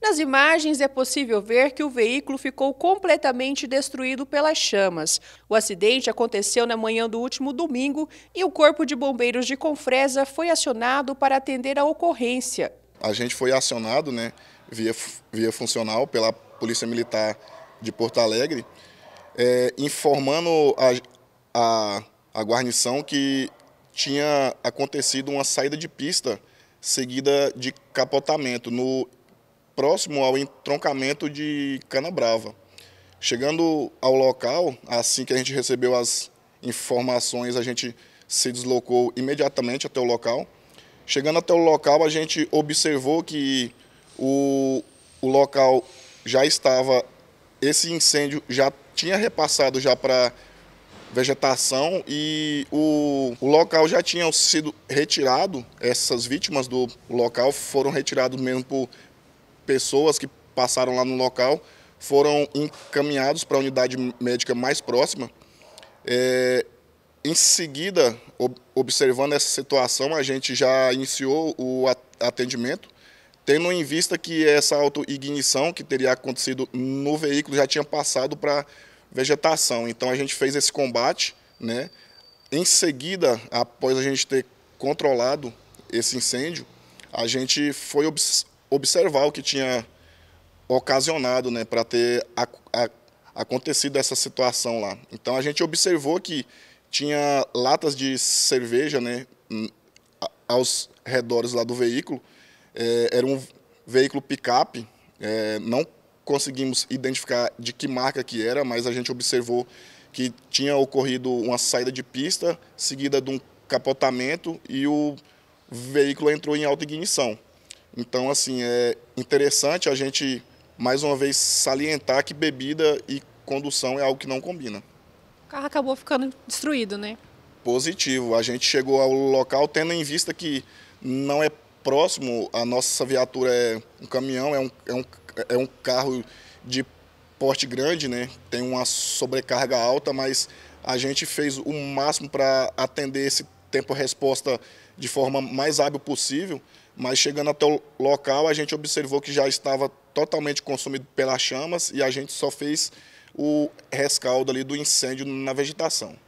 Nas imagens é possível ver que o veículo ficou completamente destruído pelas chamas. O acidente aconteceu na manhã do último domingo e o Corpo de Bombeiros de Confresa foi acionado para atender a ocorrência. A gente foi acionado né, via, via funcional pela Polícia Militar de Porto Alegre, é, informando a, a, a guarnição que tinha acontecido uma saída de pista seguida de capotamento no próximo ao entroncamento de Canabrava. Chegando ao local, assim que a gente recebeu as informações, a gente se deslocou imediatamente até o local. Chegando até o local, a gente observou que o, o local já estava, esse incêndio já tinha repassado já para vegetação e o, o, local já tinha sido retirado, essas vítimas do local foram retiradas mesmo por pessoas que passaram lá no local foram encaminhados para a unidade médica mais próxima. É, em seguida, observando essa situação, a gente já iniciou o atendimento, tendo em vista que essa autoignição que teria acontecido no veículo já tinha passado para vegetação. Então a gente fez esse combate, né? Em seguida, após a gente ter controlado esse incêndio, a gente foi obs observar o que tinha ocasionado, né, para ter a, a, acontecido essa situação lá. Então a gente observou que tinha latas de cerveja, né, aos redores lá do veículo. É, era um veículo picape. É, não conseguimos identificar de que marca que era, mas a gente observou que tinha ocorrido uma saída de pista seguida de um capotamento e o veículo entrou em alta ignição. Então, assim, é interessante a gente, mais uma vez, salientar que bebida e condução é algo que não combina. O carro acabou ficando destruído, né? Positivo. A gente chegou ao local tendo em vista que não é próximo, a nossa viatura é um caminhão, é um, é um, é um carro de porte grande, né? Tem uma sobrecarga alta, mas a gente fez o máximo para atender esse tempo-resposta de forma mais hábil possível, mas chegando até o local a gente observou que já estava totalmente consumido pelas chamas e a gente só fez o rescaldo ali do incêndio na vegetação.